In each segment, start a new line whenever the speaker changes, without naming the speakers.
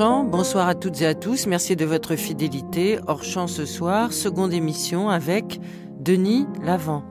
bonsoir à toutes et à tous, merci de votre fidélité. Orchamp ce soir, seconde émission avec Denis Lavant.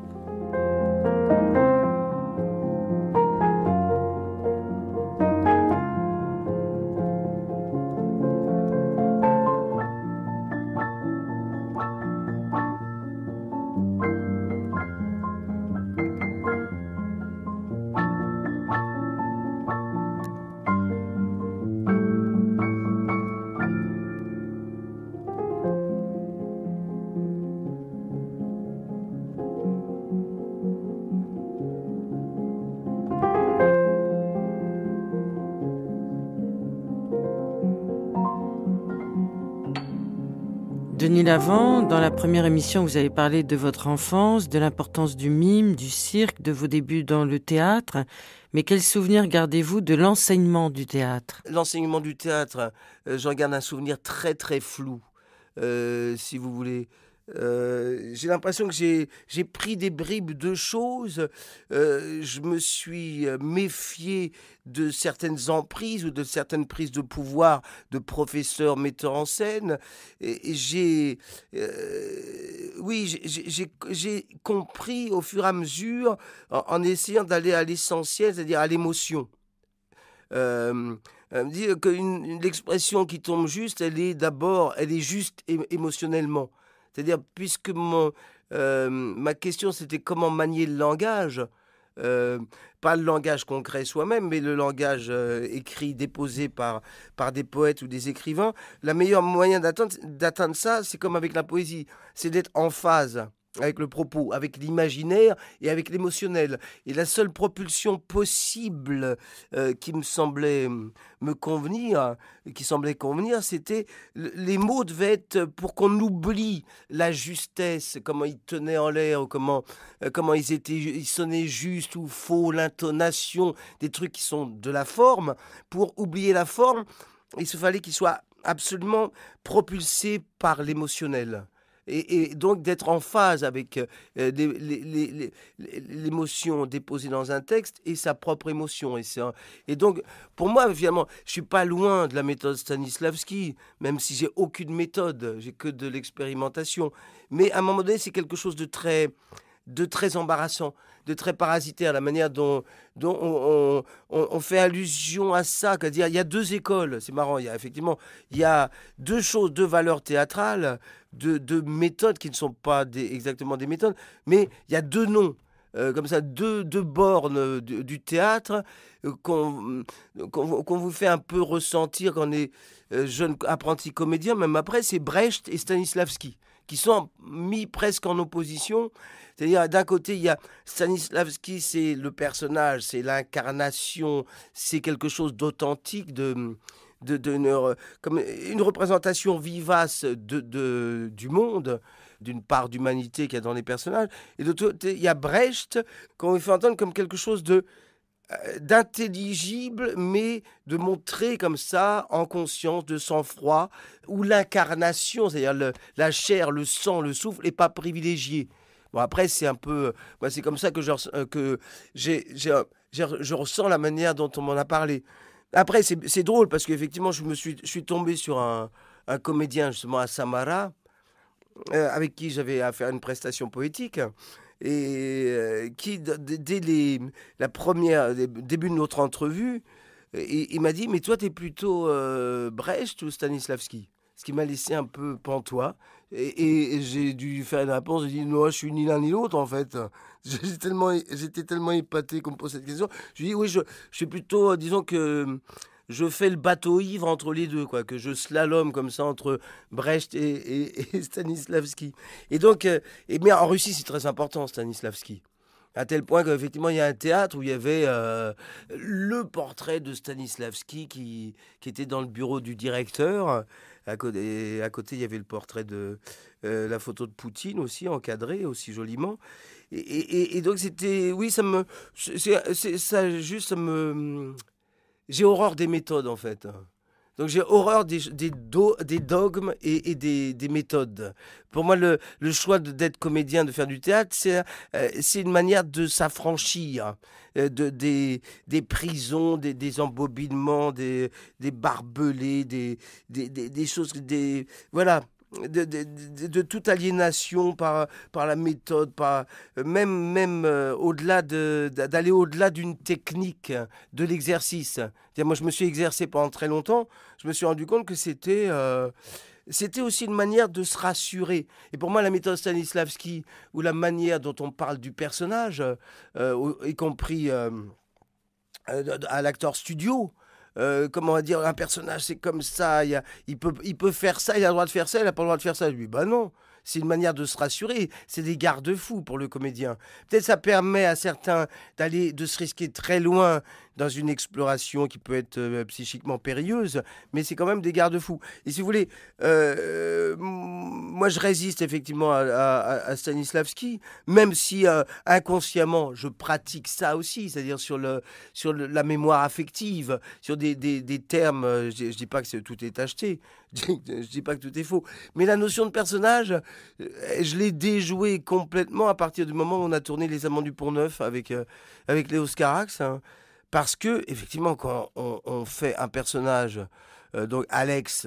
avant, dans la première émission, vous avez parlé de votre enfance, de l'importance du mime, du cirque, de vos débuts dans le théâtre. Mais quel souvenir gardez-vous de l'enseignement du théâtre
L'enseignement du théâtre, euh, j'en garde un souvenir très très flou, euh, si vous voulez. Euh, j'ai l'impression que j'ai pris des bribes de choses. Euh, je me suis euh, méfié de certaines emprises ou de certaines prises de pouvoir de professeurs metteurs en scène. Et, j'ai, oui, j'ai compris au fur et à mesure en, essayant d'aller à l'essentiel, c'est-à-dire à, l'émotion. que l'expression qui tombe juste, elle est d'abord, elle est juste émotionnellement. C'est-à-dire, puisque mon, euh, ma question c'était comment manier le langage, euh, pas le langage concret soi-même, mais le langage euh, écrit, déposé par, par des poètes ou des écrivains, la meilleure moyen d'atteindre ça, c'est comme avec la poésie, c'est d'être en phase avec le propos, avec l'imaginaire et avec l'émotionnel. Et la seule propulsion possible euh, qui me semblait euh, me convenir, qui semblait convenir, c'était les mots devaient être pour qu'on oublie la justesse, comment ils tenaient en l'air, comment, euh, comment ils, étaient, ils sonnaient juste ou faux, l'intonation, des trucs qui sont de la forme. Pour oublier la forme, il se fallait qu'ils soient absolument propulsés par l'émotionnel et, donc d'être en phase avec euh, l'émotion déposée dans un texte et sa propre émotion. Et, et donc, pour moi, évidemment, je suis pas loin de la méthode Stanislavski, même si j'ai aucune méthode, j'ai que de l'expérimentation. Mais à un moment donné, c'est quelque chose de très de très embarrassant, de très parasitaire, la manière dont, on, fait allusion à ça. dire, il y a deux écoles, c'est marrant, il y a effectivement il y a deux choses, deux valeurs théâtrales, deux, méthodes qui ne sont pas exactement des méthodes, mais il y a deux noms. Euh, comme ça, deux, bornes du théâtre euh, qu'on vous fait un peu ressentir quand on est euh, jeune apprenti comédien, même après, c'est Brecht et Stanislavski qui sont mis presque en opposition. C'est-à-dire, d'un côté, il y a Stanislavski, c'est le personnage, c'est l'incarnation, c'est quelque chose d'authentique, de, de, euh, comme une représentation vivace de, du monde d'une part d'humanité qu'il y a dans les personnages, et d'autre côté, il y a Brecht qu'on fait entendre comme quelque chose de euh, d'intelligible, mais de montrer comme ça, en conscience, de sang-froid, où l'incarnation, c'est-à-dire la chair, le sang, le souffle, n'est pas privilégié. Bon, après, c'est un peu. Euh, moi, c'est comme ça que, je, euh, que je ressens la manière dont on m'en a parlé. Après, c'est drôle parce qu'effectivement, je me suis, je suis tombé sur un, comédien, justement, à Samara, avec qui j'avais à faire une prestation poétique et euh, qui, dès les, la première, début de notre entrevue, euh, il, m'a dit Mais toi, tu es plutôt euh, Brecht ou Stanislavski Ce qui m'a laissé un peu pantois. Et, et, j'ai dû faire une réponse j'ai dit Non, je suis ni l'un ni l'autre, en fait. J'étais tellement, tellement épaté qu'on me pose cette question. Je lui ai dit Oui, je, je suis plutôt, disons que je fais le bateau ivre entre les deux, quoi, que je slalome comme ça entre Brecht et, Stanislavski. Et donc, euh, et bien en Russie, c'est très important, Stanislavski. À tel point qu'effectivement, il y a un théâtre où il y avait euh, le portrait de Stanislavski qui, était dans le bureau du directeur. À côté, à côté il y avait le portrait de euh, la photo de Poutine aussi, encadré aussi joliment. Et, donc, c'était. Oui, ça me. c'est ça, juste, ça me j'ai horreur des méthodes en fait. Donc j'ai horreur des, des, des dogmes et, des, méthodes. Pour moi, le, choix d'être comédien, de faire du théâtre, c'est euh, une manière de s'affranchir euh, de, des, prisons, des, embobinements, des, barbelés, des, des, des choses... Des, voilà, de, toute aliénation par, la méthode, par, euh, même, même euh, au-delà d'aller au-delà d'une technique, de l'exercice. Moi, je me suis exercé pendant très longtemps, je me suis rendu compte que c'était... Euh, c'était aussi une manière de se rassurer. Et pour moi, la méthode Stanislavski, ou la manière dont on parle du personnage, y compris à l'acteur studio, on euh, comment dire, un personnage c'est comme ça, il, peut, il peut faire ça, il a le droit de faire ça, il n'a pas le droit de faire ça. lui bah non, c'est une manière de se rassurer, c'est des garde-fous pour le comédien. Peut-être ça permet à certains d'aller, de se risquer très loin, dans une exploration qui peut être euh, psychiquement périlleuse, mais c'est quand même des garde-fous. Et si vous voulez, euh, moi je résiste effectivement à, Stanislavski, même si euh, inconsciemment je pratique ça aussi, c'est-à-dire sur, le, sur la mémoire affective, sur des, des, termes, je ne dis pas que tout est acheté, je dis pas que tout est faux, mais la notion de personnage, je l'ai déjouée complètement à partir du moment où on a tourné Les Amants du Pont-Neuf avec, avec Léo Scarax. Hein. Parce que, effectivement, quand on, fait un personnage, euh, donc Alex,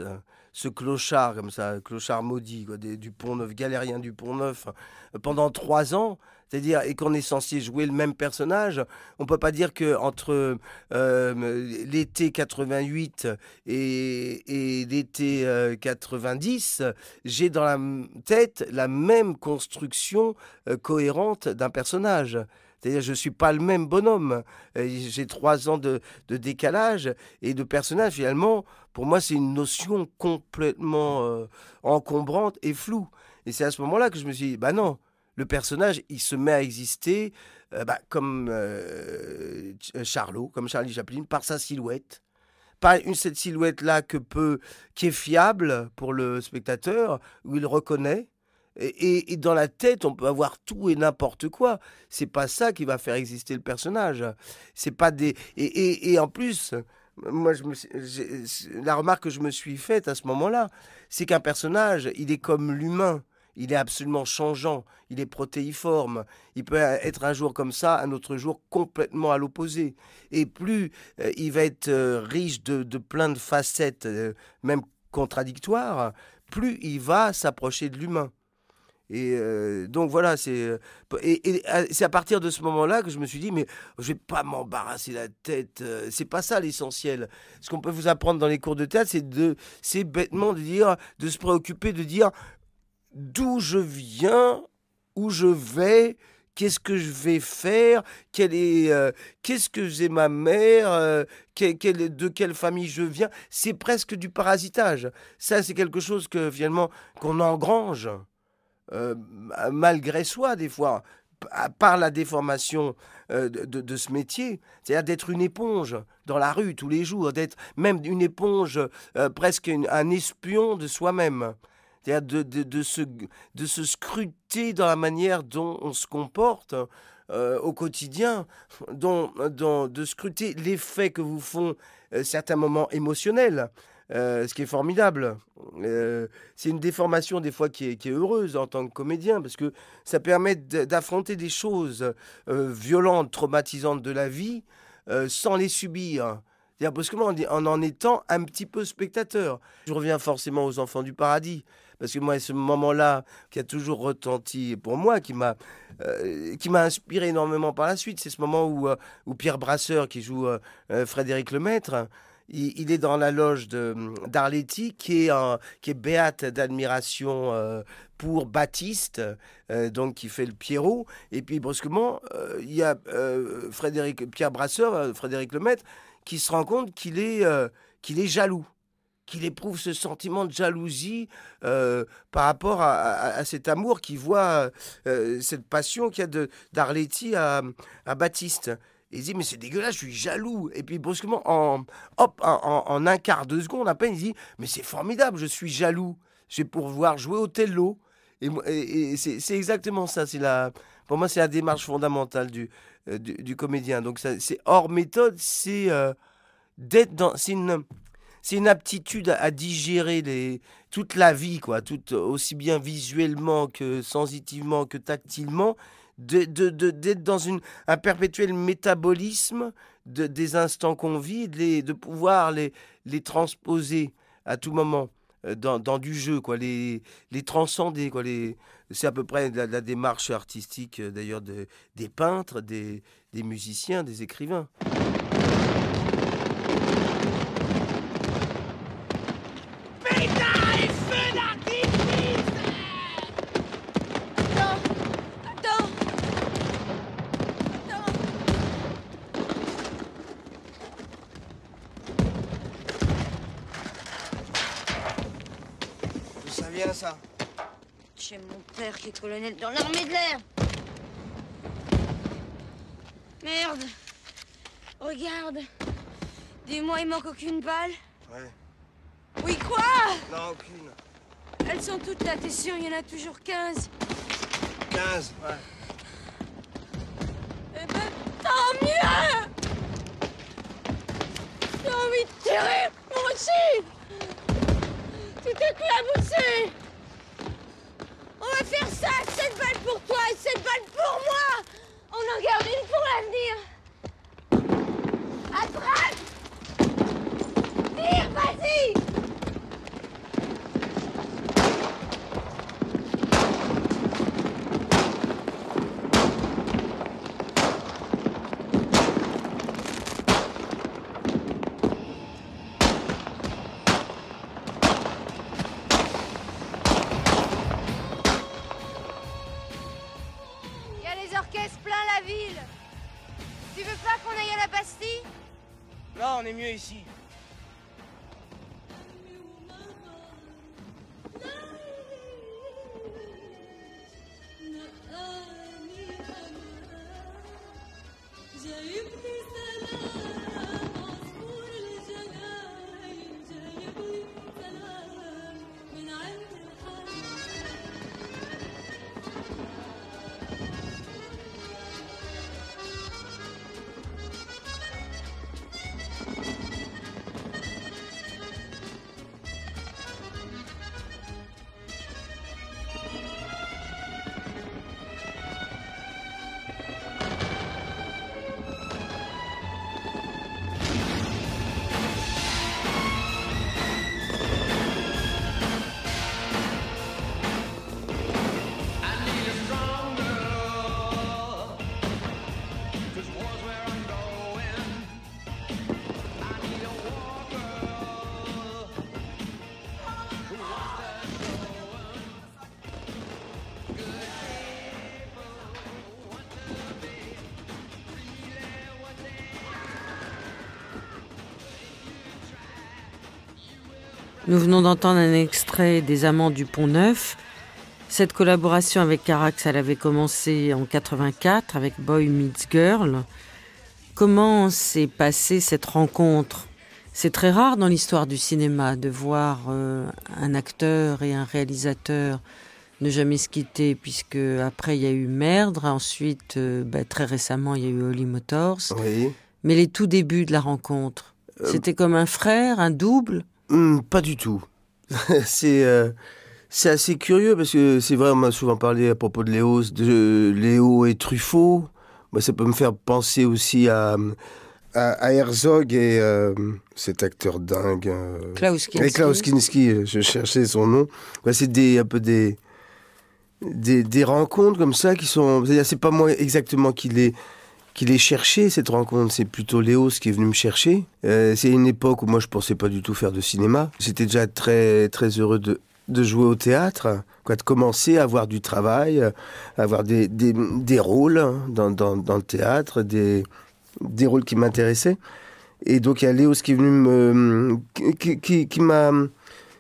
ce clochard, comme ça, clochard maudit, du Pont-Neuf, galérien du Pont-Neuf, euh, pendant trois ans, c'est-à-dire, et qu'on est censé jouer le même personnage, on peut pas dire que entre euh, l'été 88 et, l'été 90, j'ai dans la tête la même construction cohérente d'un personnage cest je ne suis pas le même bonhomme. Euh, j'ai trois ans de, décalage et de personnage. Finalement, pour moi, c'est une notion complètement euh, encombrante et floue. Et c'est à ce moment-là que je me suis dit, bah non, le personnage, il se met à exister euh, bah, comme Charlot, comme Charlie Chaplin, par sa silhouette pas une cette silhouette là que peut qui est fiable pour le spectateur où il reconnaît et, dans la tête, on peut avoir tout et n'importe quoi. C'est pas ça qui va faire exister le personnage. C'est pas des. Et, en plus, moi, la remarque que je me suis faite à ce moment-là, c'est qu'un personnage, il est comme l'humain. Il est absolument changeant, il est protéiforme. Il peut être un jour comme ça, un autre jour complètement à l'opposé. Et plus euh, il va être euh, riche de, plein de facettes, euh, même contradictoires, plus il va s'approcher de l'humain. Et euh, donc voilà, c'est euh, et, euh, à partir de ce moment-là que je me suis dit mais je vais pas m'embarrasser la tête, c'est pas ça l'essentiel. Ce qu'on peut vous apprendre dans les cours de théâtre, c'est de bêtement de dire de se préoccuper de dire d'où je viens, où je vais, qu'est-ce que je vais faire, quelle est qu'est-ce que j'ai ma mère, de quelle famille je viens, c'est presque du parasitage. Ça c'est quelque chose que finalement qu'on engrange. Euh, malgré soi des fois, par la déformation euh, de, ce métier, c'est-à-dire d'être une éponge dans la rue tous les jours, d'être même une éponge, euh, presque un espion de soi-même, c'est-à-dire de, se, scruter dans la manière dont on se comporte au quotidien, dont, de scruter l'effet que vous font certains moments émotionnels, euh, ce qui est formidable. Euh, c'est une déformation des fois qui est, heureuse en tant que comédien, parce que ça permet d'affronter des choses euh, violentes, traumatisantes de la vie, sans les subir. parce que moi, en, en étant un petit peu spectateur, je reviens forcément aux enfants du paradis parce que moi ce moment-là qui a toujours retenti pour moi qui m'a inspiré énormément par la suite c'est ce moment où, Pierre Brasseur qui joue Frédéric Lemaître il, est dans la loge d'Arletti, qui est, qui est béate d'admiration euh, pour Baptiste, euh, donc qui fait le Pierrot. Et puis brusquement, euh, il y a Frédéric, Pierre Brasseur, Frédéric Lemaître, qui se rend compte qu'il est, jaloux qu'il éprouve ce sentiment de jalousie par rapport à, cet amour qu'il voit, cette passion qu'il y a d'Arletti à, à Baptiste il dit, mais c'est dégueulasse, je suis jaloux. Et puis brusquement, en, hop, en, un quart de seconde à peine, il dit, mais c'est formidable, je suis jaloux. Je pour voir jouer au tello. Et, c'est exactement ça. C'est pour moi, c'est la démarche fondamentale du, euh, du, comédien. Donc c'est hors méthode, c'est euh, d'être dans, c'est une, aptitude à, digérer les, toute la vie, quoi, tout aussi bien visuellement que sensitivement que tactilement d'être dans un perpétuel métabolisme des instants qu'on vit, de, pouvoir les, transposer à tout moment. Euh, dans, du jeu, quoi, les, transcender. C'est à peu près la, démarche artistique euh, d'ailleurs des peintres, des musiciens, des écrivains. colonel dans l'armée de l'air. Merde. Regarde. Dis-moi, il manque aucune balle Ouais. Oui, quoi Non, aucune. Elles sont toutes là, t'es sûr, il y en a toujours 15. 15, ouais. Eh ben, tant mieux J'ai envie de tirer, moi aussi Tout aussi cette balle pour toi et cette balle pour moi On en garde une pour l'avenir Attrape Tire, vas-y
Nous venons d'entendre un extrait des Amants du Pont Neuf. Cette collaboration avec Carax, elle avait commencé en 84 avec Boy Meets Girl. Comment s'est passée cette rencontre C'est très rare dans l'histoire du cinéma de voir euh, un acteur et un réalisateur ne jamais se quitter, puisque après il y a eu Merdre, ensuite euh, bah, très récemment il y a eu Holly Motors. Mais les tout débuts de la rencontre, euh, c'était comme un frère, un double
Hmm, pas du tout. Euh, c'est assez curieux parce que c'est vrai, on m'a souvent parlé à propos de Léo, de Léo et Truffaut. Moi, ça peut me faire penser aussi à, à, Herzog et euh, cet acteur dingue. Euh, Klaus Kinski. je cherchais son nom. Bah, c'est des, un peu des, des, rencontres comme ça qui sont. cest pas moi exactement qui les qu'il l'ai cherché cette rencontre. C'est plutôt Léos qui est venu me chercher. Euh, c'est une époque où moi, je pensais pas du tout faire de cinéma. J'étais déjà très, très heureux de, de jouer au théâtre, quoi, de commencer à avoir du travail, à avoir des, des, des rôles hein, dans, dans, dans, le théâtre, des, des rôles qui m'intéressaient. Et donc, il y a Léos qui est venu me. qui, qui, m'a.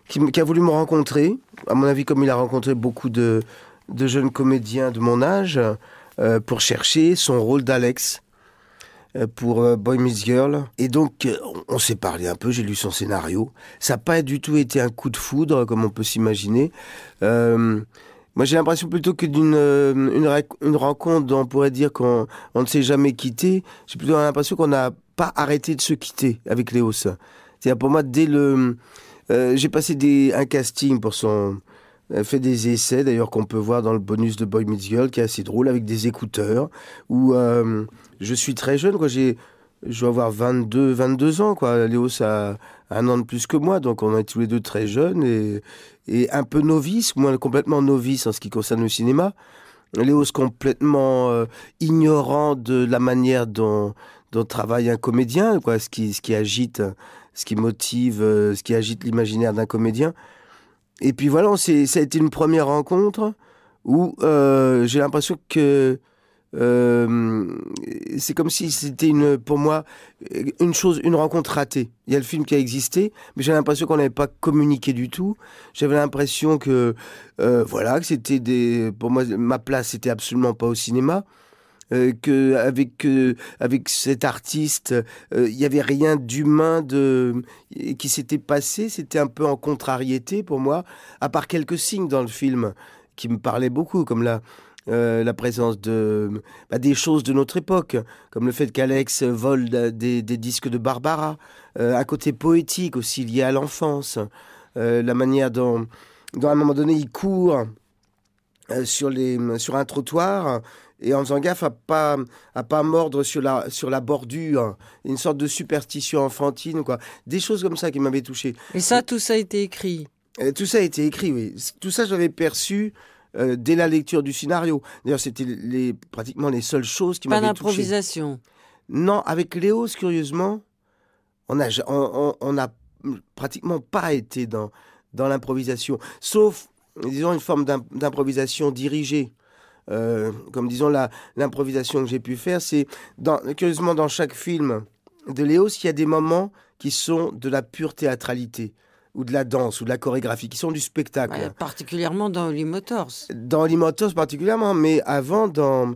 Qui, qui, a voulu me rencontrer. À mon avis, comme il a rencontré beaucoup de, de jeunes comédiens de mon âge, euh, pour chercher son rôle d'Alex euh, pour euh, Boy Meets Girl. Et donc, on s'est parlé un peu, j'ai lu son scénario. Ça n'a pas du tout été un coup de foudre, comme on peut s'imaginer. moi, j'ai l'impression plutôt que d'une une, dont on pourrait dire qu'on ne s'est jamais quitté. J'ai plutôt l'impression qu'on n'a pas arrêté de se quitter avec Léos. C'est-à-dire, pour moi, dès le. j'ai passé des, un casting pour son, elle fait des essais, d'ailleurs, qu'on peut voir dans le bonus de Boy Meets Girl, qui est assez drôle, avec des écouteurs, où euh, je suis très jeune, quoi. je dois avoir 22, 22 ans, quoi. Léo, ça a un an de plus que moi, donc on est tous les deux très jeunes et, un peu novice, moins complètement novice en ce qui concerne le cinéma. Léo, est complètement euh, ignorant de la manière dont, dont travaille un comédien, quoi, ce qui, ce qui agite, ce qui motive, euh, ce qui agite l'imaginaire d'un comédien. Et puis voilà, ça a été une première rencontre où euh, j'ai l'impression que euh, c'est comme si c'était une, pour moi, une chose, une rencontre ratée. Il y a le film qui a existé, mais j'ai l'impression qu'on n'avait pas communiqué du tout. J'avais l'impression que, euh, voilà, que c'était des, pour moi, ma place n'était absolument pas au cinéma. Euh, que avec euh, avec cet artiste, il euh, n'y avait rien d'humain de qui s'était passé. C'était un peu en contrariété pour moi, à part quelques signes dans le film qui me parlaient beaucoup, comme la la présence de bah, des choses de notre époque, comme le fait qu'Alex vole des, des, disques de Barbara, un côté poétique aussi lié à l'enfance, la manière dont, dont à un moment donné il court sur, les, sur un trottoir et en faisant gaffe à pas à pas mordre sur la sur la bordure, une sorte de superstition enfantine quoi, des choses comme ça qui m'avaient touché. Et ça, tout ça a été écrit. Et euh, tout ça a été écrit, oui. Tout ça, j'avais perçu euh, dès la lecture du scénario. D'ailleurs, c'était les, pratiquement les seules choses qui m'avaient touché. Pas d'improvisation. Non, avec Léos, curieusement, on n'a on, on, a pratiquement pas été dans dans l'improvisation, sauf disons une forme d'improvisation dirigée euh, comme disons l'improvisation que j'ai pu faire, c'est curieusement dans chaque film de Léos, il y a des moments qui sont de la pure théâtralité ou de la danse ou de la chorégraphie, qui sont du spectacle. particulièrement dans Holy Motors. Dans Holy Motors particulièrement, mais avant dans,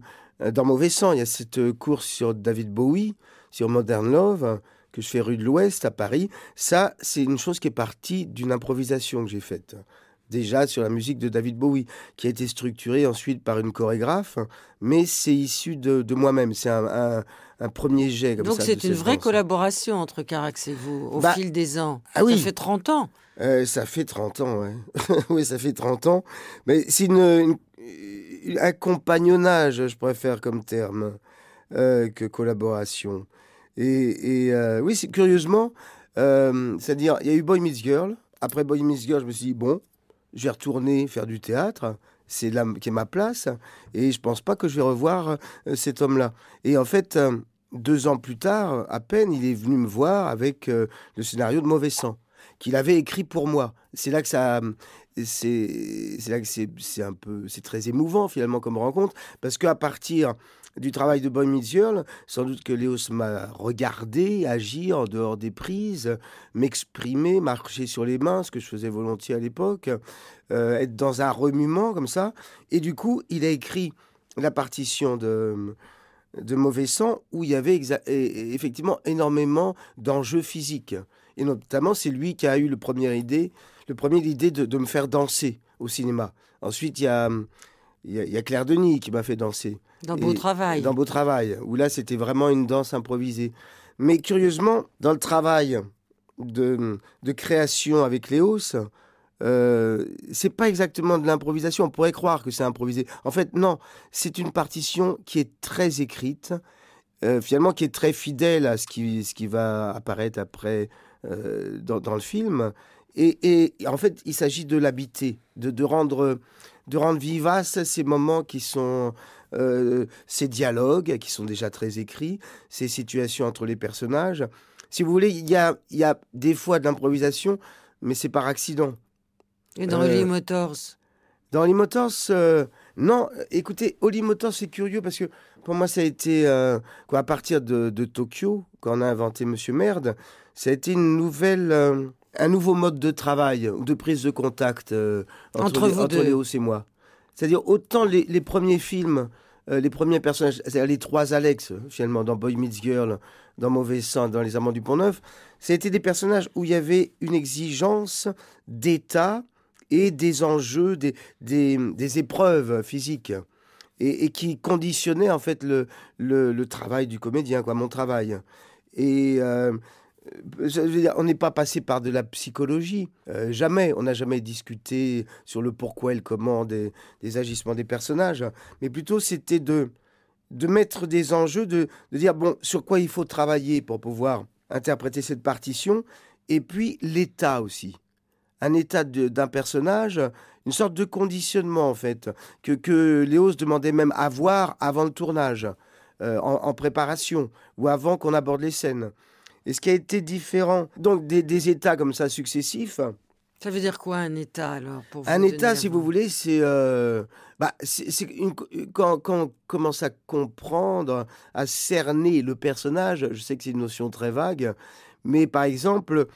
dans Mauvais Sang, il y a cette course sur David Bowie, sur Modern Love, que je fais rue de l'Ouest à Paris. Ça, c'est une chose qui est partie d'une improvisation que j'ai faite déjà sur la musique de David Bowie, qui a été structurée ensuite par une chorégraphe, mais c'est issu de, moi-même. C'est un, premier jet. Donc c'est une vraie
collaboration entre Carax et vous au bah, fil des ans. Ah oui. Ça fait
30 ans. Euh, ça fait 30 ans, oui. ça fait 30 ans. Mais c'est une, un compagnonnage, je préfère comme terme, euh, que collaboration. Et, euh, oui, curieusement, c'est-à-dire, il y a eu Boy Meets Girl. Après Boy Meets Girl, je me suis dit, bon, je vais retourner faire du théâtre. C'est là qui est ma place. Et je pense pas que je vais revoir euh, cet homme-là. Et en fait, euh, deux ans plus tard, à peine, il est venu me voir avec euh, le scénario de Mauvais Sang qu'il avait écrit pour moi. C'est là que ça, c'est là que c'est un peu, c'est très émouvant finalement comme rencontre parce qu'à partir du travail de Boy Meets sans doute que Léos m'a regardé, agir en dehors des prises, m'exprimer, marcher sur les mains, ce que je faisais volontiers à l'époque, euh, être dans un remuement comme ça. Et du coup, il a écrit la partition de, de Mauvais Sang, où il y avait effectivement énormément d'enjeux physiques. Et notamment, c'est lui qui a eu le premier idée, le premier idée de, de me faire danser au cinéma. Ensuite, il y a il y, a Claire Denis qui m'a fait danser. Dans Beau Travail. Dans Beau Travail, où là, c'était vraiment une danse improvisée. Mais curieusement, dans le travail de, de création avec Léos, ce euh, c'est pas exactement de l'improvisation. On pourrait croire que c'est improvisé. En fait, non. C'est une partition qui est très écrite, euh, finalement, qui est très fidèle à ce qui, ce qui va apparaître après euh, dans, dans, le film. Et, et, en fait, il s'agit de l'habiter, de, de, rendre de rendre vivaces ces moments qui sont euh, ces dialogues qui sont déjà très écrits, ces situations entre les personnages. Si vous voulez, il y a, y a, des fois de l'improvisation, mais c'est par accident. Et dans Holy euh, Motors Dans Holy Motors, euh, non. Écoutez, Holy Motors, c'est curieux parce que pour moi, ça a été, quoi, à partir de, de, Tokyo, quand on a inventé Monsieur Merde, ça a été une nouvelle un nouveau mode de travail, ou de prise de contact euh, entre, les, vous et moi. C'est-à-dire, autant les, premiers films, euh, les premiers personnages, c'est-à-dire les trois Alex, finalement, dans Boy Meets Girl, dans Mauvais Sang, dans Les Amants du Pont-Neuf, c'était des personnages où il y avait une exigence d'état et des enjeux, des, des, épreuves physiques. Et, qui conditionnaient, en fait, le, le, travail du comédien, quoi, mon travail. Et. Euh, euh, on n'est pas passé par de la psychologie, euh, jamais. On n'a jamais discuté sur le pourquoi et le comment des, agissements des personnages, mais plutôt c'était de, mettre des enjeux, de, dire bon, sur quoi il faut travailler pour pouvoir interpréter cette partition, et puis l'état aussi. Un état d'un personnage, une sorte de conditionnement en fait, que, que Léo se demandait même à voir avant le tournage, euh, en préparation, ou avant qu'on aborde les scènes. Et ce qui a été différent, donc des, États comme ça successifs.
Ça veut dire quoi un État alors Un État, si vous
voulez, c'est euh, bah, quand, on commence à comprendre, à cerner le personnage, je sais que c'est une notion très vague, mais par exemple,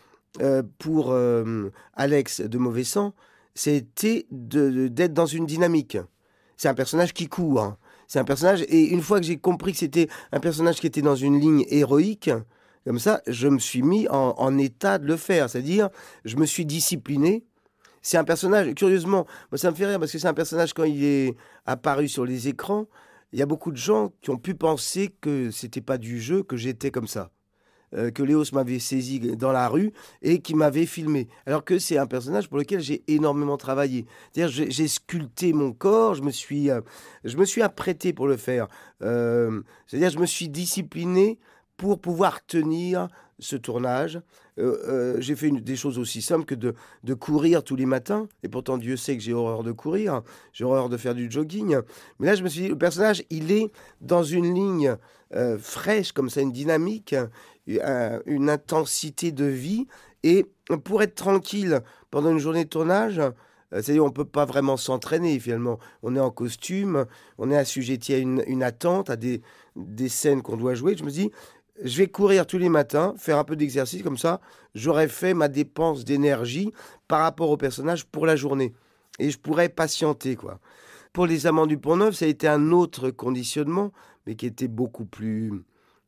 euh, pour euh, Alex de Mauvais Sang, c'était d'être dans une dynamique. C'est un personnage qui court. Hein. C'est un personnage, et une fois que j'ai compris que c'était un personnage qui était dans une ligne héroïque, comme ça, je me suis mis en, état de le faire. C'est-à-dire, je me suis discipliné. C'est un personnage, curieusement, moi ça me fait rire parce que c'est un personnage quand il est apparu sur les écrans, il y a beaucoup de gens qui ont pu penser que c'était pas du jeu, que j'étais comme ça. Euh, que Léos m'avait saisi dans la rue et qui m'avait filmé. Alors que c'est un personnage pour lequel j'ai énormément travaillé. C'est-à-dire j'ai sculpté mon corps, je me suis, euh, je me suis apprêté pour le faire. Euh, c'est-à-dire je me suis discipliné pour pouvoir tenir ce tournage. Euh, euh, j'ai fait des choses aussi simples que de, courir tous les matins. Et pourtant, Dieu sait que j'ai horreur de courir. J'ai horreur de faire du jogging. Mais là, je me suis dit, le personnage, il est dans une ligne euh, fraîche, comme ça, une dynamique, une intensité de vie. Et pour être tranquille pendant une journée de tournage, c'est-à-dire, on ne peut pas vraiment s'entraîner finalement. On est en costume, on est assujetti à une, une attente, à des, des scènes qu'on doit jouer. Je me dis, je vais courir tous les matins, faire un peu d'exercice, comme ça, j'aurais fait ma dépense d'énergie par rapport au personnage pour la journée. Et je pourrais patienter, quoi. Pour les amants du Pont-Neuf, ça a été un autre conditionnement, mais qui était beaucoup plus,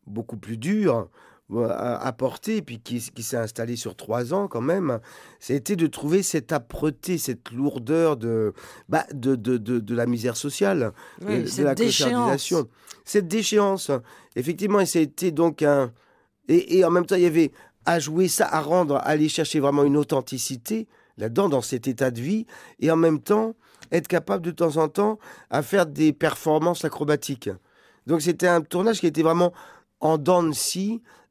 beaucoup plus dur, euh, apporté, puis qui, s'est installé sur trois ans quand même, c'était de trouver cette âpreté, cette lourdeur de, bah, de, la misère sociale, euh, de, la clochardisation. Cette déchéance, effectivement, et c'était donc un... Et, et, en même temps, il y avait à jouer ça, à rendre, à aller chercher vraiment une authenticité là-dedans, dans cet état de vie, et en même temps, être capable de temps en temps à faire des performances acrobatiques. Donc c'était un tournage qui était vraiment en dents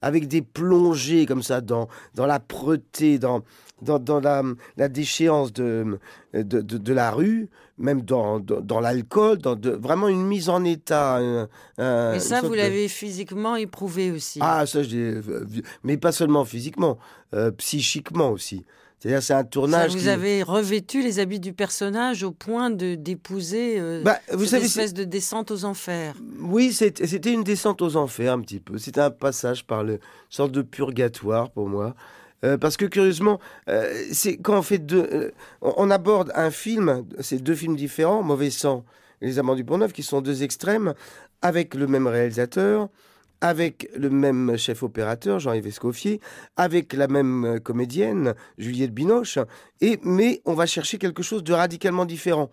avec des plongées comme ça dans, dans la preté, dans, dans, dans la, déchéance de de, de, la rue, même dans, dans, l'alcool, dans vraiment une mise en état. Euh, ça, vous l'avez
physiquement
éprouvé aussi. Ah, ça, je euh, mais pas seulement physiquement, euh, psychiquement aussi. C'est-à-dire, c'est un tournage. vous avez
revêtu les habits du personnage au point d'épouser euh, bah, espèce de descente aux enfers.
Oui, c'était une descente aux enfers un petit peu. C'était un passage par le sorte de purgatoire pour moi. Euh, parce que curieusement, euh, c'est quand on fait deux, euh, on, aborde un film, c'est deux films différents, Mauvais sang et Les Amants du Pont-Neuf, qui sont deux extrêmes, avec le même réalisateur, avec le même chef opérateur, Jean-Yves Escoffier, avec la même euh, comédienne, Juliette Binoche, et, mais on va chercher quelque chose de radicalement différent.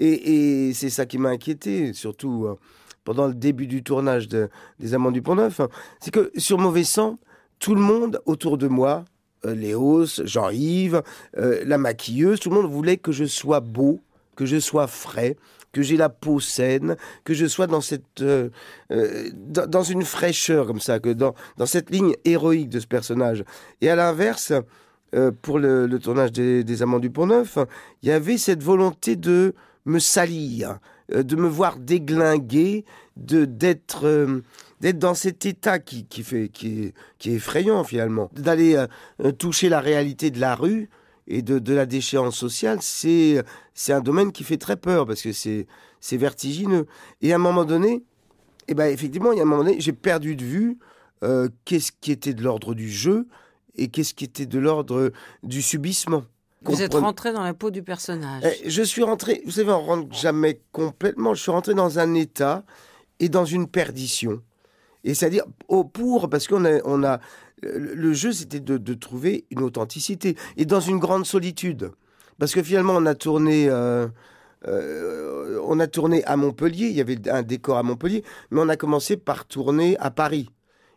Et, c'est ça qui m'a inquiété, surtout euh, pendant le début du tournage des Amants du Pont-Neuf, hein. c'est que sur Mauvais Sang, tout le monde autour de moi, euh, Léos, Jean-Yves, la maquilleuse, tout le monde voulait que je sois beau, que je sois frais, que j'ai la peau saine, que je sois dans cette euh, euh, dans, une fraîcheur comme ça, que dans, cette ligne héroïque de ce personnage. Et à l'inverse, euh, pour le, tournage des, Amants du Pont-Neuf, il y avait cette volonté de me salir, de me voir déglinguer, de d'être d'être dans cet état qui, fait, qui, est, effrayant finalement, d'aller toucher la réalité de la rue et de, de la déchéance sociale, c'est un domaine qui fait très peur parce que c'est vertigineux. Et à un moment donné, eh ben, effectivement, il y a un moment donné, j'ai perdu de vue euh, qu'est-ce qui était de l'ordre du jeu et qu'est-ce qui était de l'ordre du subissement. Vous êtes
rentré dans la peau du personnage.
Eh, je suis rentré, vous savez, on rentre jamais complètement. Je suis rentré dans un état et dans une perdition. Et c'est-à-dire, au pour, parce qu'on a, on a le jeu, c'était de, trouver une authenticité et dans une grande solitude. Parce que finalement, on a tourné. Euh, euh, on a tourné à Montpellier, il y avait un décor à Montpellier, mais on a commencé par tourner à Paris.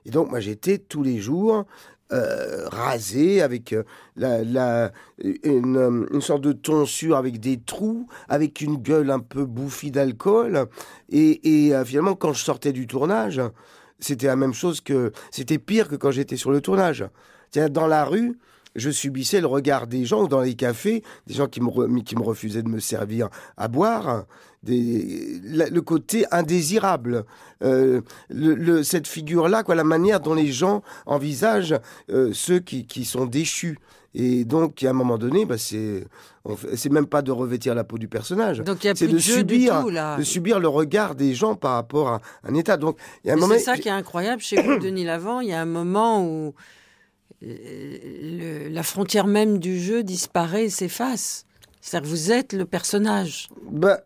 Et donc moi j'étais tous les jours euh, rasé, avec une, sorte de tonsure avec des trous, avec une gueule un peu bouffie d'alcool. Et, finalement, quand je sortais du tournage, c'était la même chose que. C'était pire que quand j'étais sur le tournage. Tiens, dans la rue, je subissais le regard des gens dans les cafés, des gens qui me, refusaient de me servir à boire, le côté indésirable, euh, cette figure-là, quoi, la manière dont les gens envisagent euh, ceux qui, sont déchus. Et donc, à un moment donné, bah, c'est même pas de revêtir la peau du personnage. c'est de, subir, de subir le regard des gens par rapport à un état. Donc, C'est ça
qui est incroyable chez vous, Denis Lavant. Il y a un moment où la frontière même du jeu disparaît et s'efface. C'est-à-dire vous êtes le personnage.
Bah,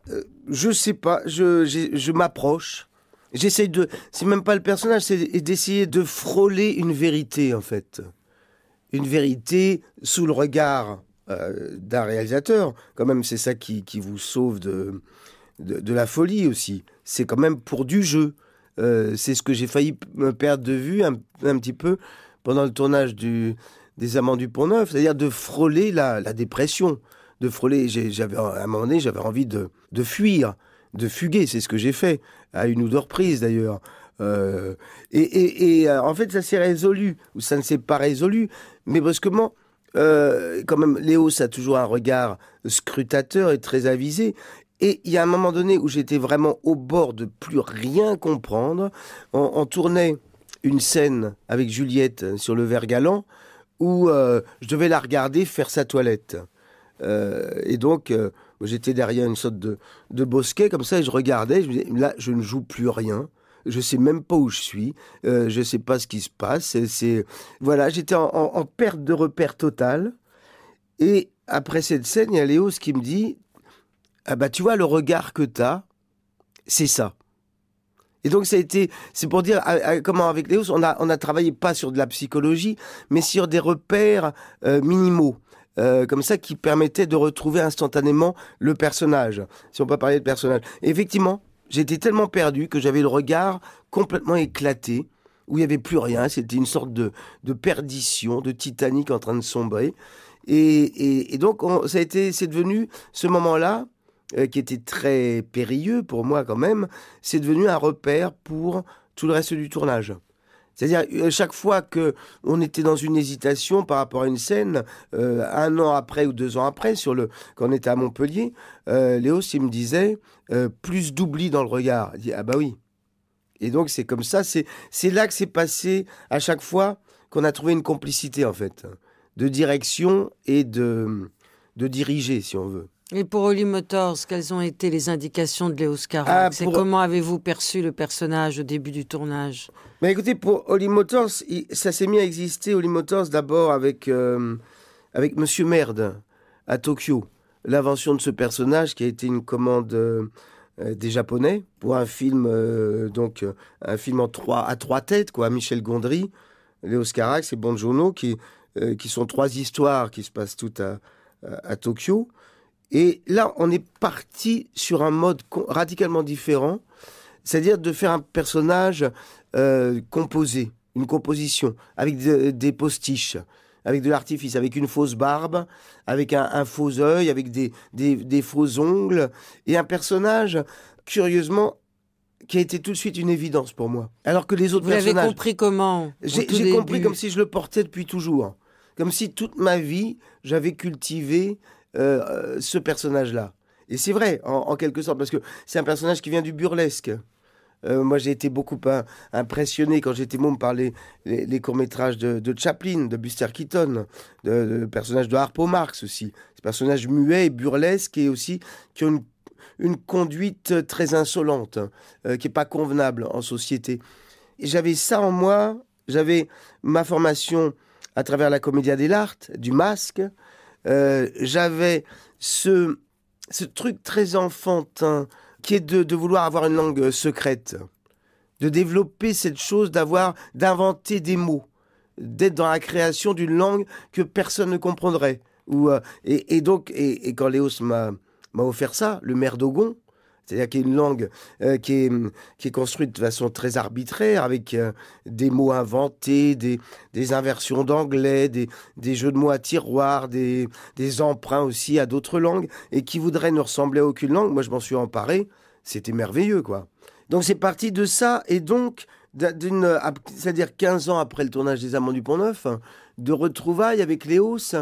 je sais pas, je, m'approche. J'essaie de. C'est même pas le personnage, c'est d'essayer de frôler une vérité, en fait. Une vérité sous le regard euh, d'un réalisateur. Quand même, c'est ça qui, vous sauve de, de, la folie aussi. C'est quand même pour du jeu. Euh, c'est ce que j'ai failli me perdre de vue un petit peu pendant le tournage du, des Amants du Pont-Neuf, c'est-à-dire de frôler la, dépression, de frôler. J'avais à un moment donné, j'avais envie de, fuir, de fuguer. C'est ce que j'ai fait à une ou deux reprises d'ailleurs. Euh, et, et, euh, en fait, ça s'est résolu ou ça ne s'est pas résolu, mais brusquement. Euh, quand même, Léo, ça a toujours un regard scrutateur et très avisé. Et il y a un moment donné où j'étais vraiment au bord de plus rien comprendre. en on tournait une scène avec Juliette hein, sur le verre galant où euh, je devais la regarder faire sa toilette. Euh, et donc, euh, j'étais derrière une sorte de, bosquet comme ça et je regardais. Je me disais, là, je ne joue plus rien. Je sais même pas où je suis. je sais pas ce qui se passe. C'est voilà, j'étais en, perte de repère totale. Et après cette scène, il y a Léos qui me dit, ah bah tu vois le regard que tu as, c'est ça. Et donc ça a été, c'est pour dire comment avec Léos, on a on a travaillé pas sur de la psychologie, mais sur des repères euh, minimaux. Euh, comme ça, qui permettaient de retrouver instantanément le personnage, si on peut parler de personnage. Et effectivement, j'étais tellement perdu que j'avais le regard complètement éclaté, où il n'y avait plus rien, c'était une sorte de, de perdition, de Titanic en train de sombrer. Et, et, donc, ça a été, c'est devenu ce moment-là euh, qui était très périlleux pour moi quand même, c'est devenu un repère pour tout le reste du tournage. C'est-à-dire euh, chaque fois que on était dans une hésitation par rapport à une scène, euh, un an après ou deux ans après, sur le quand on était à Montpellier, euh, Léo s'il me disait plus d'oubli dans le regard. Il dit ah bah oui. Et donc c'est comme ça, c'est c'est là que c'est passé à chaque fois qu'on a trouvé une complicité en fait de direction et de de diriger si on veut.
Et pour Holly Motors, quelles ont été les indications de Léo Scarron ah, Comment avez-vous perçu le personnage au début du tournage
Mais Écoutez, pour Holly Motors, ça s'est mis à exister, Holly Motors, d'abord avec, euh, avec Monsieur Merde à Tokyo. L'invention de ce personnage qui a été une commande euh, euh, des Japonais pour un film, donc, un film en trois, à trois têtes, quoi. Michel Gondry, Léo Scarax et Bonjourno, qui, qui sont trois histoires qui se passent toutes à, à Tokyo. Et là, on est parti sur un mode radicalement différent, c'est-à-dire de faire un personnage euh, composé, une composition, avec des postiches, avec de l'artifice, avec une fausse barbe, avec un, faux œil, avec des, des, faux ongles, et un personnage, curieusement, qui a été tout de suite une évidence pour moi. Alors que les autres Vous personnages... Vous avez
compris comment J'ai compris comme si
je le portais depuis toujours. Comme si toute ma vie, j'avais cultivé euh, ce personnage-là. Et c'est vrai, en, quelque sorte, parce que c'est un personnage qui vient du burlesque. Euh, moi, j'ai été beaucoup impressionné quand j'étais môme par les, courts-métrages de, Chaplin, de Buster Keaton, de, personnages de Harpo Marx aussi. Ce personnage muet et burlesque et aussi qui ont une, conduite très insolente, euh, qui n'est pas convenable en société. Et J'avais ça en moi, j'avais ma formation à travers la des dell'arte, du masque, euh, j'avais ce, ce truc très enfantin qui est de, vouloir avoir une langue euh, secrète, de développer cette chose d'avoir, d'inventer des mots, d'être dans la création d'une langue que personne ne comprendrait. Euh, et, donc, et, quand Léos m'a offert ça, le maire d'Ogon, c'est-à-dire qu'il y a une langue euh, qui, est, construite de façon très arbitraire, avec euh, des mots inventés, des, inversions d'anglais, des, jeux de mots à tiroir, des, emprunts aussi à d'autres langues, et qui voudraient ne ressembler à aucune langue. Moi, je m'en suis emparé. C'était merveilleux, quoi. Donc c'est parti de ça, et donc c'est-à-dire 15 ans après le tournage des Amants du Pont-Neuf, de retrouvailles avec Léos,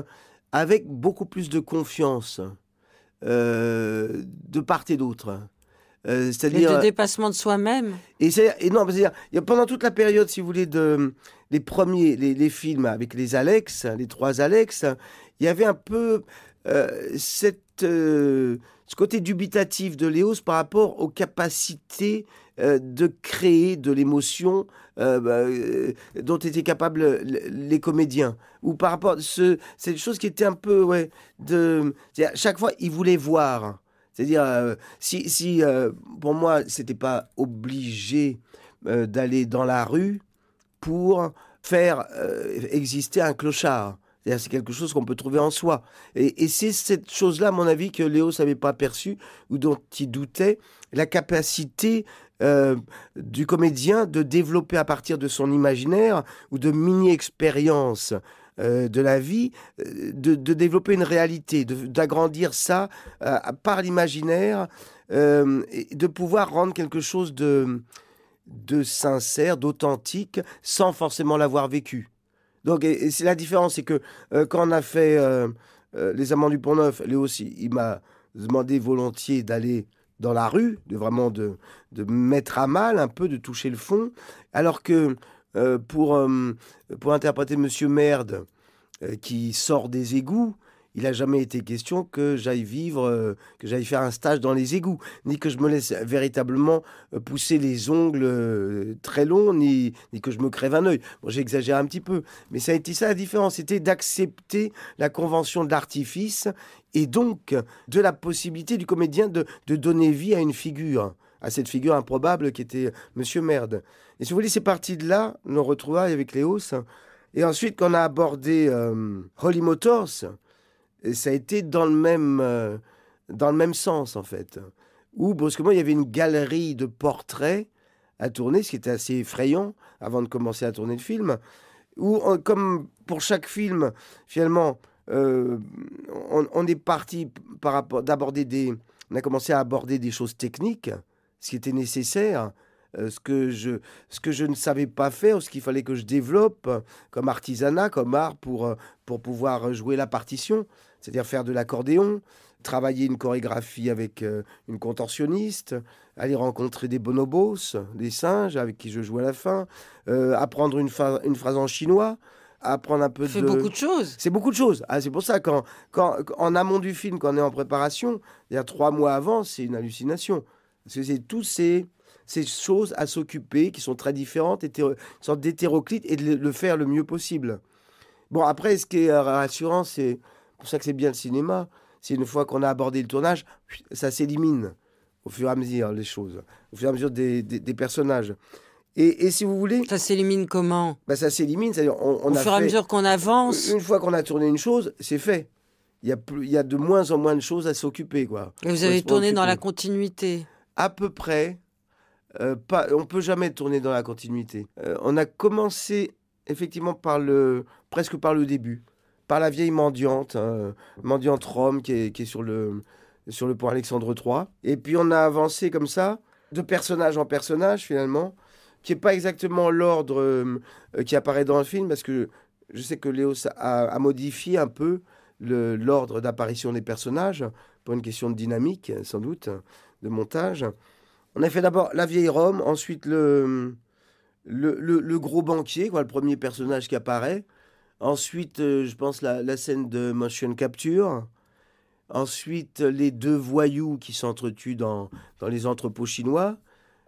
avec beaucoup plus de confiance, euh, de part et d'autre. Euh, c'est-à-dire et euh,
dépassement de soi-même.
Et, c'est, et non, c'est-à-dire pendant toute la période, si vous voulez, de les premiers, les, films avec les Alex, les trois Alex, il y avait un peu euh, cette, ce côté dubitatif de Léos par rapport aux capacités de créer de l'émotion bah, dont étaient capables les comédiens ou par rapport ce c'est chose qui était un peu ouais de chaque fois il voulait voir c'est-à-dire, euh, si, euh, pour moi, c'était pas obligé euh, d'aller dans la rue pour faire exister un clochard. cest quelque chose qu'on peut trouver en soi. Et, c'est cette chose-là, à mon avis, que Léo ne s'avait pas perçu ou dont il doutait, la capacité euh, du comédien de développer à partir de son imaginaire ou de mini-expériences euh, de la vie, euh, de, développer une réalité, d'agrandir ça par l'imaginaire, et de pouvoir rendre quelque chose de, sincère, d'authentique, sans forcément l'avoir vécu. Donc, et, la différence, c'est que quand on a fait Les Amants du Pont-Neuf, Léo aussi, il m'a demandé volontiers d'aller dans la rue, de vraiment de, mettre à mal un peu, de toucher le fond, alors que euh, pour, euh, pour interpréter Monsieur Merde, euh, qui sort des égouts, il n'a jamais été question que j'aille vivre, que j'aille faire un stage dans les égouts, ni que je me laisse véritablement pousser les ongles très longs, ni, ni que je me crève un œil. Bon, J'exagère un petit peu, mais ça a été ça la différence, c'était d'accepter la convention de l'artifice et donc de la possibilité du comédien de, donner vie à une figure à cette figure improbable qui était Monsieur Merde. Et si vous voulez, c'est parti de là, nos retrouvailles avec Léos. Et ensuite, quand on a abordé euh, holly Motors, ça a été dans le même, euh, dans le même sens, en fait. Où, brusquement, il y avait une galerie de portraits à tourner, ce qui était assez effrayant avant de commencer à tourner le film. Où, comme pour chaque film, finalement, euh, on, est parti par rapport d'aborder des. On a commencé à aborder des choses techniques, ce qui était nécessaire, euh, ce, que je, ce que je ne savais pas faire, ce qu'il fallait que je développe comme artisanat, comme art pour, euh, pouvoir jouer la partition, c'est-à-dire faire de l'accordéon, travailler une chorégraphie avec une contorsionniste, aller rencontrer des bonobos, des singes avec qui je joue à la fin, apprendre une phrase en chinois à prendre un peu de. C'est beaucoup de choses. C'est beaucoup de choses. Ah, c'est pour ça quand, en amont du film, quand on est en préparation, il y a trois mois avant, c'est une hallucination. Parce que c'est tous ces ces choses à s'occuper qui sont très différentes, une sorte d'hétéroclite et de le faire le mieux possible. Bon, après, ce qui est rassurant, c'est pour ça que c'est bien le cinéma, c'est une fois qu'on a abordé le tournage, ça s'élimine au fur et à mesure les choses, au fur et à mesure des, des personnages. Et, si vous voulez. Ça s'élimine comment bah, Ça s'élimine, c'est-à-dire. On, Au fur et à mesure qu'on avance. Une fois qu'on a tourné une chose, c'est fait. Il y, a plus, il y de moins en moins de choses à s'occuper. quoi. Et vous avez tourné dans la continuité À peu près. Euh, pas, on peut jamais tourner dans la continuité. Euh, on a commencé effectivement par le, presque par le début, par la vieille mendiante, hein. mendiante Rome qui est, qui est, sur, le, sur le pont Alexandre III. Et puis on a avancé comme ça, de personnage en personnage finalement qui n'est pas exactement l'ordre euh, qui apparaît dans le film, parce que je sais que Léo a, modifié un peu l'ordre d'apparition des personnages, pour une question de dynamique, sans doute, de montage. On a fait d'abord la vieille Rome, ensuite le, gros banquier, quoi, le premier personnage qui apparaît. Ensuite, euh, je pense, la, scène de motion capture. Ensuite, les deux voyous qui s'entretuent dans les entrepôts chinois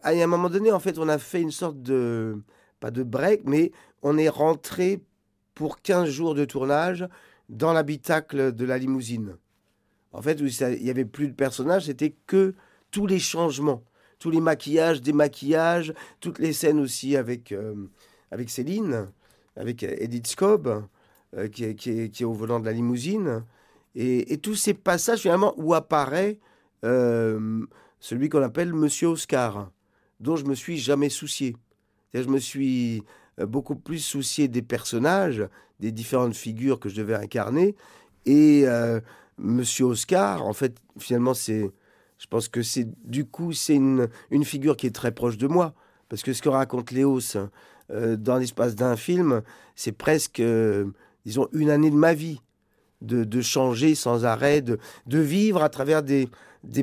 à ah, un moment donné, en fait, on a fait une sorte de, pas de break, mais on est rentré pour 15 jours de tournage dans l'habitacle de la limousine. En fait, il n'y avait plus de personnages, c'était que tous les changements, tous les maquillages, démaquillages, toutes les scènes aussi avec, euh, avec Céline, avec Edith Scobb, euh, qui, qui, qui, est au volant de la limousine. Et, tous ces passages, finalement, où apparaît euh, celui qu'on appelle Monsieur Oscar dont je me suis jamais soucié. Je me suis euh, beaucoup plus soucié des personnages, des différentes figures que je devais incarner. Et euh, Monsieur Oscar, en fait, finalement, c'est, je pense que c'est du coup, c'est une, figure qui est très proche de moi. Parce que ce que raconte Léos euh, dans l'espace d'un film, c'est presque, disons, une année de ma vie. De, changer sans arrêt, de, vivre à travers des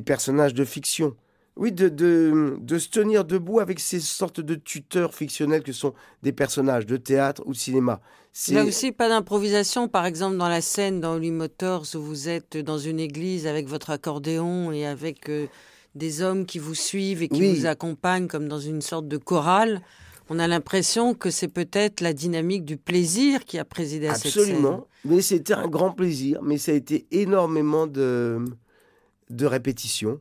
personnages de fiction. Oui, de, se tenir debout avec ces sortes de tuteurs fictionnels que sont des personnages de théâtre ou de cinéma. Il a aussi,
pas d'improvisation, par exemple, dans la scène dans Holy Motors où vous êtes dans une église avec votre accordéon et avec euh, des hommes qui vous suivent et qui vous accompagnent comme dans une sorte de chorale. On a l'impression que c'est peut-être la dynamique du plaisir qui a présidé à cette scène. Absolument.
Mais c'était un grand plaisir, mais ça a été énormément de, de répétitions.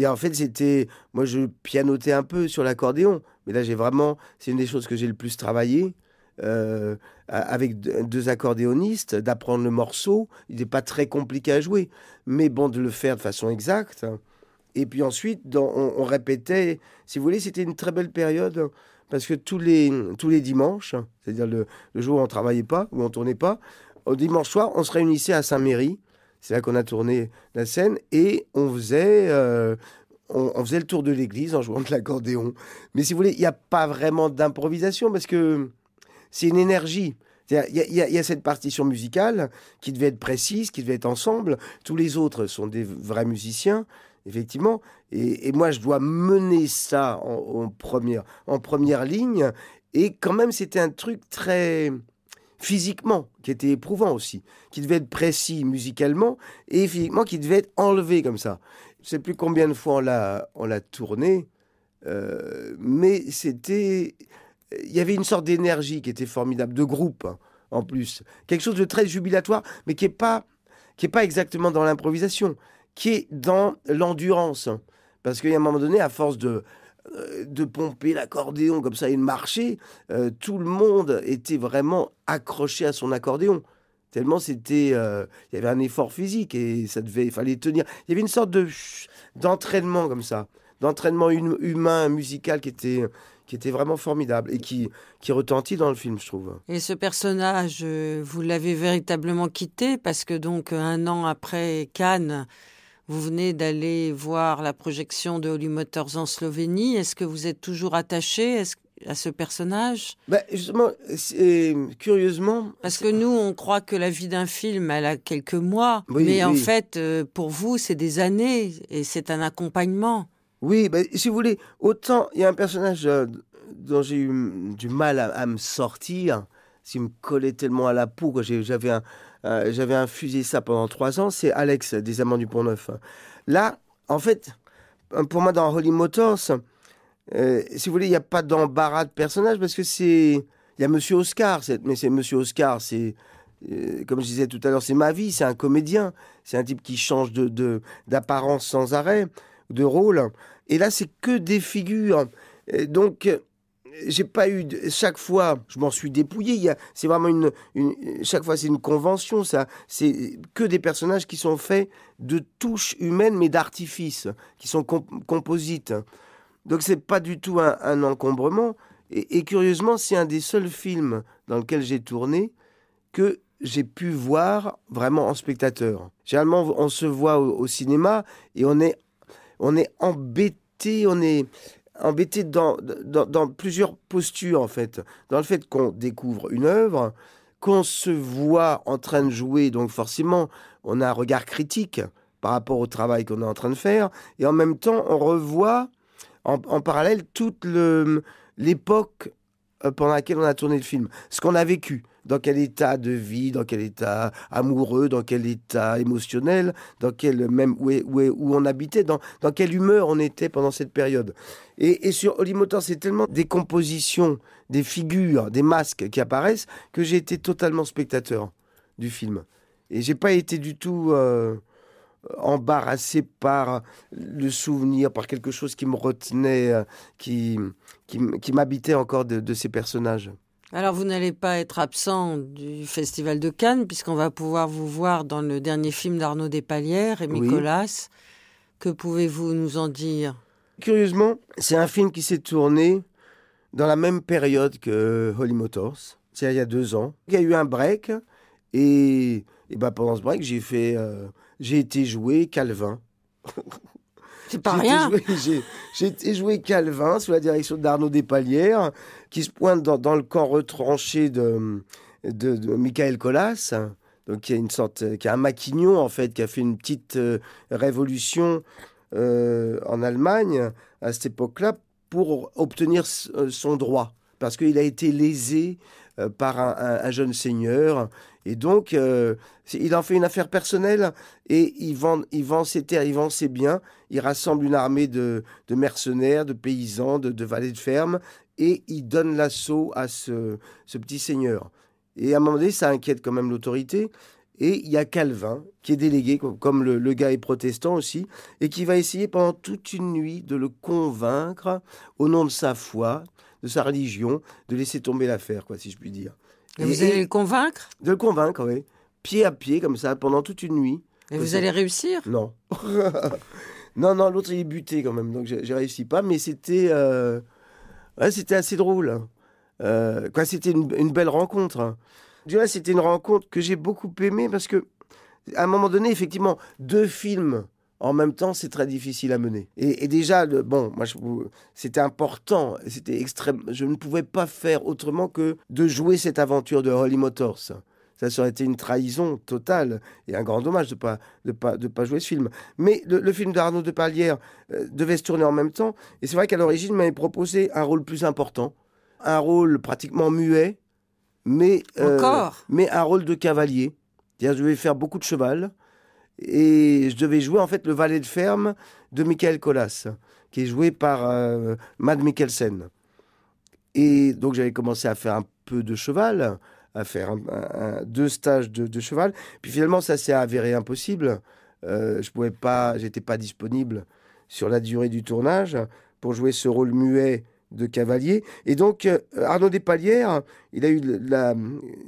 Et en fait, c'était. Moi, je pianotais un peu sur l'accordéon. Mais là, j'ai vraiment. C'est une des choses que j'ai le plus travaillé. Euh, avec deux accordéonistes, d'apprendre le morceau. Il n'est pas très compliqué à jouer, mais bon, de le faire de façon exacte. Et puis ensuite, dans, on, répétait. Si vous voulez, c'était une très belle période parce que tous les, tous les dimanches, c'est-à-dire le, jour où on travaillait pas, ou on tournait pas, au dimanche soir, on se réunissait à Saint-Méry c'est là qu'on a tourné la scène et on faisait, euh, on, faisait le tour de l'église en jouant de l'accordéon. Mais si vous voulez, il n'y a pas vraiment d'improvisation parce que c'est une énergie. Il y, y, a cette partition musicale qui devait être précise, qui devait être ensemble. Tous les autres sont des vrais musiciens, effectivement. Et, moi, je dois mener ça en, première, en première ligne. Et quand même, c'était un truc très physiquement, qui était éprouvant aussi, qui devait être précis musicalement et physiquement qui devait être enlevé comme ça. Je ne sais plus combien de fois on l'a, tourné, euh, mais c'était. Il y avait une sorte d'énergie qui était formidable, de groupe hein, en plus. Quelque chose de très jubilatoire, mais qui n'est pas, qui est pas exactement dans l'improvisation, qui est dans l'endurance. Hein. Parce qu'il y a un moment donné, à force de, euh, de pomper l'accordéon comme ça et de marcher, euh, tout le monde était vraiment accroché à son accordéon. Tellement c'était, euh, il y avait un effort physique et ça devait, il fallait tenir. Il y avait une sorte de d'entraînement comme ça, d'entraînement hum-, humain, musical qui était qui était vraiment formidable et qui, qui retentit dans le film, je trouve.
Et ce personnage, vous l'avez véritablement quitté parce que donc un an après Cannes, vous venez d'aller voir la projection de Holy Motors en Slovénie. Est-ce que vous êtes toujours attaché à ce personnage
bah, Justement, curieusement. Parce que nous, on
croit que la vie d'un film, elle a quelques mois.
mais en fait,
euh, pour vous, c'est des années et c'est un accompagnement.
Oui, ben, si vous voulez, autant il y a un personnage euh, dont j'ai eu du mal à, me sortir, s'il me collait tellement à la peau, que j'avais un, euh, j'avais infusé ça pendant trois ans, c'est Alex des Amants du Pont-Neuf. Là, en fait, euh, pour moi, dans Holy Motors, euh, si vous voulez, il n'y a pas d'embarras de personnages, parce que c'est. Il y a Monsieur Oscar, mais c'est Monsieur Oscar, c'est. comme je disais tout à l'heure, c'est ma vie, c'est un comédien, c'est un type qui change de d'apparence sans arrêt, de rôle. Et là, c'est que des figures. donc, j'ai pas eu chaque fois je m'en suis dépouillé c'est vraiment une, une, chaque fois c'est une convention ça c'est que des personnages qui sont faits de touches humaines mais d'artifices qui sont composites donc c'est pas du tout un, encombrement et, curieusement c'est un des seuls films dans lequel j'ai tourné que j'ai pu voir vraiment en spectateur généralement on se voit au, au cinéma et on est on est embêté on est embêté dans, dans, plusieurs postures, en fait. Dans le fait qu'on découvre une œuvre, qu'on se voit en train de jouer, donc forcément, on a un regard critique par rapport au travail qu'on est en train de faire, et en même temps, on revoit en, en parallèle toute l'époque euh, pendant laquelle on a tourné le film, ce qu'on a vécu dans quel état de vie, dans quel état amoureux, dans quel état émotionnel, dans quel même où, on habitait, dans, quelle humeur on était pendant cette période. Et, et sur Olimotor, c'est tellement des compositions, des figures, des masques qui apparaissent que j'ai été totalement spectateur du film. Et j'ai pas été du tout euh, embarrassé par le souvenir, par quelque chose qui me retenait, euh, qui, m'habitait encore de ces personnages.
Alors vous n'allez pas être absent du Festival de Cannes puisqu'on va pouvoir vous voir dans le dernier film d'Arnaud Despalières et Nicolas. Que pouvez-vous nous en dire
Curieusement, c'est un film qui s'est tourné dans la même période que Holy Motors, c'est-à-dire il y a deux ans. Il y a eu un break et, et ben pendant ce break, j'ai fait, euh, j'ai été joué Calvin. C'est pas rien. J'ai joué Calvin sous la direction d'Arnaud Despalières, qui se pointe dans, le camp retranché de, de, Michael Colas. Donc, qui a une sorte, qui a un maquignon en fait, qui a fait une petite euh, révolution euh, en Allemagne à cette époque-là pour obtenir euh, son droit, parce qu'il a été lésé par un, un, jeune seigneur et donc, euh, il en fait une affaire personnelle et il vend, il vend ses terres, il vend ses biens. Il rassemble une armée de, mercenaires, de paysans, de, valets de ferme et il donne l'assaut à ce, petit seigneur. Et à un moment donné, ça inquiète quand même l'autorité. Et il y a Calvin, qui est délégué, comme le, le, gars est protestant aussi, et qui va essayer pendant toute une nuit de le convaincre, au nom de sa foi, de sa religion, de laisser tomber l'affaire, quoi, si je puis dire. Et, vous allez le convaincre De le convaincre, oui. Pied à pied, comme ça, pendant toute une nuit. Et vous allez réussir Non. non, non, l'autre, il est buté quand même, donc j'ai réussi pas, mais c'était euh, c'était assez drôle. Hein. Euh, quoi, c'était une, belle rencontre. Du hein. reste, c'était une rencontre que j'ai beaucoup aimée parce que, à un moment donné, effectivement, deux films en même temps, c'est très difficile à mener. Et, déjà, le, bon, moi, c'était important, c'était extrême. Je ne pouvais pas faire autrement que de jouer cette aventure de Holly Motors. Ça aurait été une trahison totale et un grand dommage de pas de pas de pas jouer ce film. Mais le, film d'Arnaud de Palière euh, devait se tourner en même temps. Et c'est vrai qu'à l'origine, m'avait proposé un rôle plus important, un rôle pratiquement muet, mais euh, mais un rôle de cavalier. C'est-à-dire, je vais faire beaucoup de cheval et je devais jouer en fait le valet de ferme de Michael Colas, qui est joué par euh, Mad Mikkelsen. Et donc j'avais commencé à faire un peu de cheval, à faire deux stages de, cheval. Puis finalement ça s'est avéré impossible. Euh, je pouvais pas, j'étais pas disponible sur la durée du tournage pour jouer ce rôle muet de cavalier. Et donc, euh, Arnaud Despalières, il a eu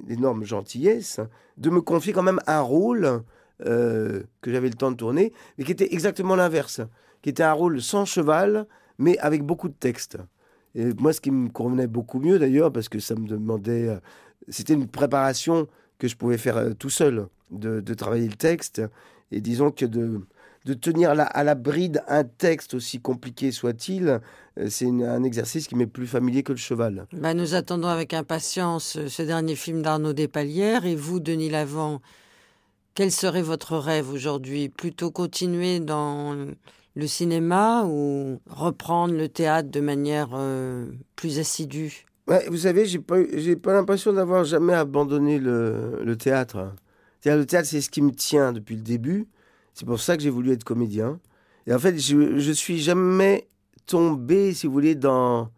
l'énorme gentillesse de me confier quand même un rôle euh, que j'avais le temps de tourner, mais qui était exactement l'inverse, qui était un rôle sans cheval, mais avec beaucoup de texte. Et moi, ce qui me convenait beaucoup mieux d'ailleurs, parce que ça me demandait, euh, c'était une préparation que je pouvais faire euh, tout seul, de, travailler le texte, et disons que de, tenir à la bride un texte aussi compliqué soit-il, c'est un exercice qui m'est plus familier que le cheval.
Bah, nous attendons avec impatience ce dernier film d'Arnaud Despalières et vous, Denis Lavant, quel serait votre rêve aujourd'hui Plutôt continuer dans le cinéma ou reprendre le théâtre de manière euh, plus assidue
Vous savez, je n'ai pas l'impression d'avoir jamais abandonné le, théâtre. le théâtre, c'est ce qui me tient depuis le début. C'est pour ça que j'ai voulu être comédien. Et en fait, je, je suis jamais tombé, si vous voulez, dans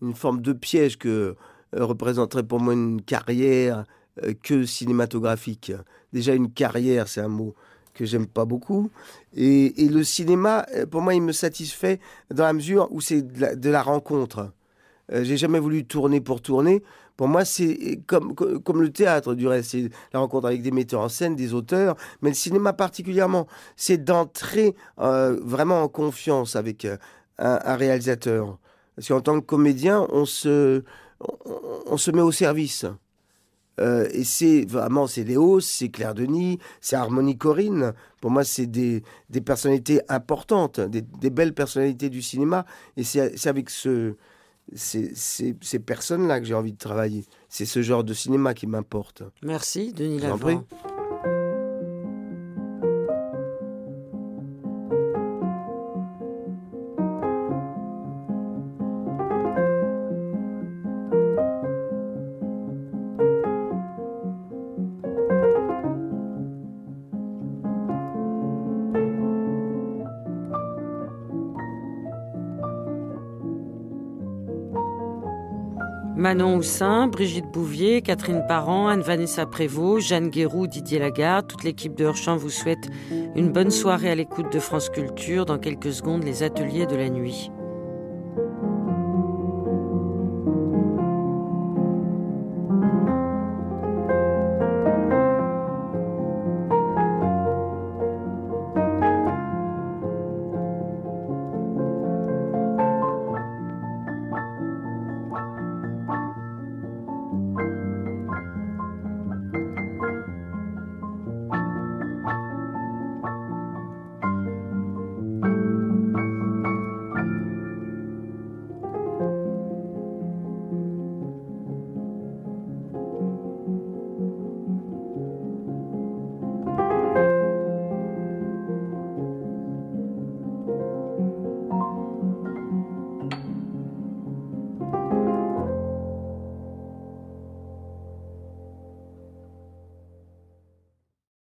une forme de piège que euh, représenterait pour moi une carrière euh, que cinématographique. Déjà, une carrière, c'est un mot que j'aime pas beaucoup. Et, le cinéma, euh, pour moi, il me satisfait dans la mesure où c'est de, la rencontre. Euh, j'ai jamais voulu tourner pour tourner. Pour moi, c'est comme, le théâtre, du reste. C'est la rencontre avec des metteurs en scène, des auteurs, mais le cinéma particulièrement. C'est d'entrer vraiment en confiance avec un, réalisateur. Parce qu'en tant que comédien, on se met au service. Euh, et c'est vraiment, c'est Léo, c'est Claire Denis, c'est Harmonie Corinne. Pour moi, c'est des, personnalités importantes, des, belles personnalités du cinéma. Et c'est avec ces, ces personnes-là que j'ai envie de travailler. C'est ce genre de cinéma qui m'importe.
Merci, Denis Lavant. Manon Houssin, Brigitte Bouvier, Catherine Parent, Anne-Vanessa Prévost, Jeanne Guérou, Didier Lagarde, toute l'équipe de Horschamp vous souhaite une bonne soirée à l'écoute de France Culture. Dans quelques secondes, les ateliers de la nuit.